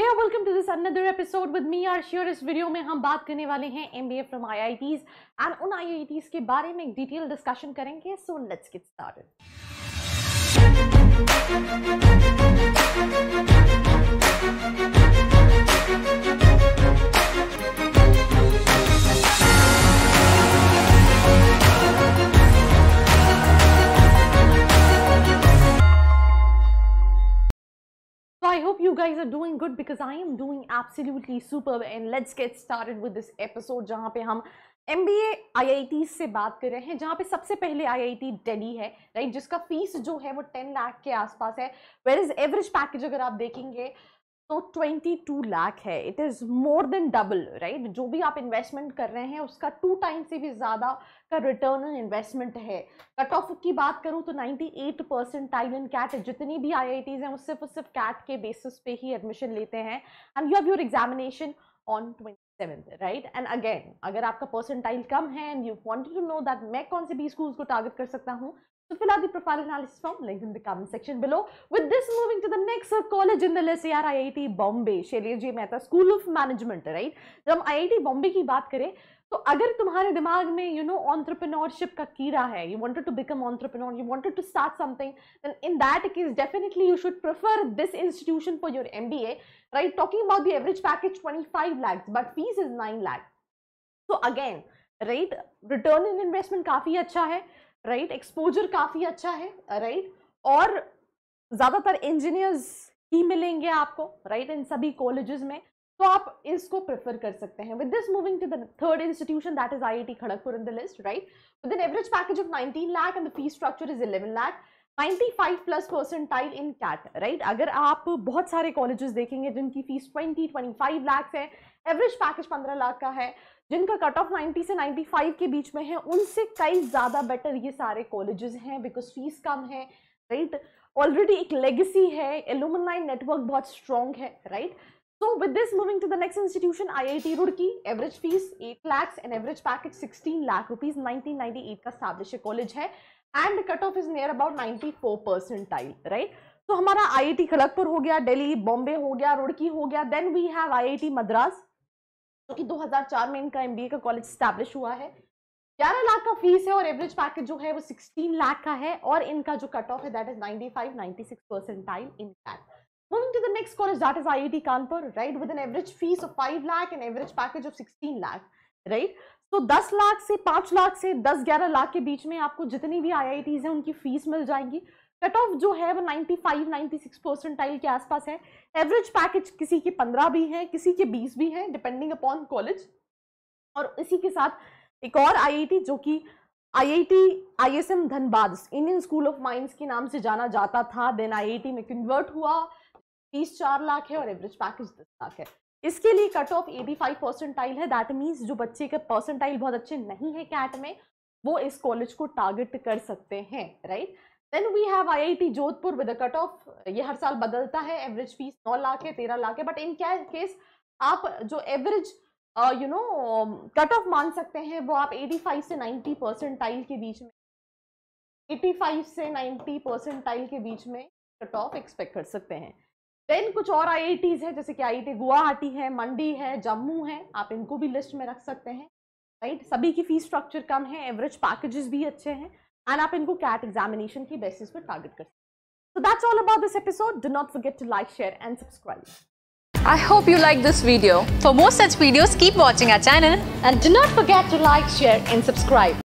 भैया welcome to this another episode with me आर श्योर इस वीडियो में हम बात करने वाले हैं M B A from I I Ts and उन आई आई टीज के बारे में एक डिटेल डिस्कशन करेंगे so let's get started hope you guys are doing good because I am doing absolutely superb and let's get started with this episode जहाँ पे हम M B A I I T से बात कर रहे हैं जहाँ पे सबसे पहले आई आई टी डेली है राइट जिसका फीस जो है वो टेन लाख के आसपास है वेर इज़ एवरेज पैकेज अगर आप देखेंगे तो 22 लाख है it is more than double right जो भी आप इन्वेस्टमेंट कर रहे हैं उसका टू टाइम से भी ज़्यादा का रिटर्न ऑन इन्वेस्टमेंट है कट ऑफ की बात करूँ तो 98 परसेंट टाइलन कैट जितनी भी आई हैं वो सिर्फ और सिर्फ कैट के बेसिस पे ही एडमिशन लेते हैं and you have your examination on twenty seventh right and again अगर आपका परसेंटाइल कम है and you wanted to know that मैं कौन से भी स्कूल्स को टारगेट कर सकता हूँ So fill out the profile analysis form, link in the comment section below. With this, moving to the next college in the list, यार IIT Bombay, Shailesh J Mehta school of management right जब हम IIT Bombay की बात करें तो अगर तुम्हारे दिमाग में यू नो ऑन्टरप्रिनोरशिप का कीड़ा है you wanted to become entrepreneur you wanted to start something then in that case definitely you should prefer this institution for your M B A right talking about the average package twenty five lakhs but fees is nine lakhs तो again right return in investment काफ़ी अच्छा है right exposure काफ़ी अच्छा है right और ज़्यादातर engineers ही मिलेंगे आपको राइट इन सभी कॉलेजेस में तो आप इसको प्रेफर कर सकते हैं with this moving to the third institution that is I T Kharagpur in the list right with an average package of 19 lakh and the fee structure is 11 lakh 95 plus percentile in CAT right अगर आप बहुत सारे colleges देखेंगे जिनकी fees 20 25 lakh है average package 15 lakh का है जिनका कट ऑफ 90 से 95 के बीच में है उनसे कई ज़्यादा बेटर ये सारे कॉलेजेस हैं बिकॉज फीस कम है राइट ऑलरेडी एक लेगेसी है एलुमनाइन नेटवर्क बहुत स्ट्रॉन्ग है right so with this moving to the next institution IIT Roorkee average fees 8 lakh and average package 16 lakh rupees 1998 का स्टैब्लिश कॉलेज है and cut off is near about 94 percentile right तो हमारा IIT Kharagpur हो गया दिल्ली बॉम्बे हो गया रुड़की हो गया then we have IIT Madras जो कि 2004 में इनका एमबीए का कॉलेज स्टैब्लिश हुआ है 11 लाख का फीस है और एवरेज पैकेज जो है वो 16 लाख का है और इनका जो कट ऑफ है that is 95 96 percentile in that Moving to the next college, that is IIT Kanpur, right, with an average fees of 5 lakh and average package of 16 lakh, right? तो 10 लाख से 5 लाख से 10-11 लाख के बीच में आपको जितनी भी आई हैं उनकी फीस मिल जाएंगी कट ऑफ जो है वो 95 96 परसेंटाइल के आसपास है एवरेज पैकेज किसी के 15 भी है किसी के 20 भी है डिपेंडिंग अपॉन कॉलेज और इसी के साथ एक और आई जो कि IIT ISM Dhanbad Indian school of mines के नाम से जाना जाता था देन आईआईटी में कन्वर्ट हुआ फीस चार लाख है और एवरेज पैकेज दस लाख है इसके लिए कट ऑफ फाइव परसेंटाइल है दैट मीन्स जो बच्चे के परसेंटाइल बहुत अच्छे नहीं है कैट में वो इस कॉलेज को टारगेट कर सकते हैं right then we have IIT Jodhpur with cut off ये हर साल बदलता है एवरेज फीस नौ लाख है तेरह लाख है बट इन क्या केस आप जो average you know cut off मान सकते हैं वो आप एटी फाइव से नाइन्टी परसेंटाइल के बीच में एटी फाइव से नाइन्टी परसेंटाइल के बीच में कट ऑफ एक्सपेक्ट कर सकते हैं देन कुछ और आई है जैसे कि आई गुवाहाटी है मंडी है जम्मू है आप इनको भी लिस्ट में रख सकते हैं राइट right? सभी की फीस स्ट्रक्चर कम है एवरेज पैकेजेस भी अच्छे हैं एंड आप इनको कैट एग्जामिनेशन की बेसिस पे टारगेट कर सकते हैं so that's all about this episode do not forget to like share and subscribe I hope you like this video for more such videos keep watching our channel and do not forget to like share and subscribe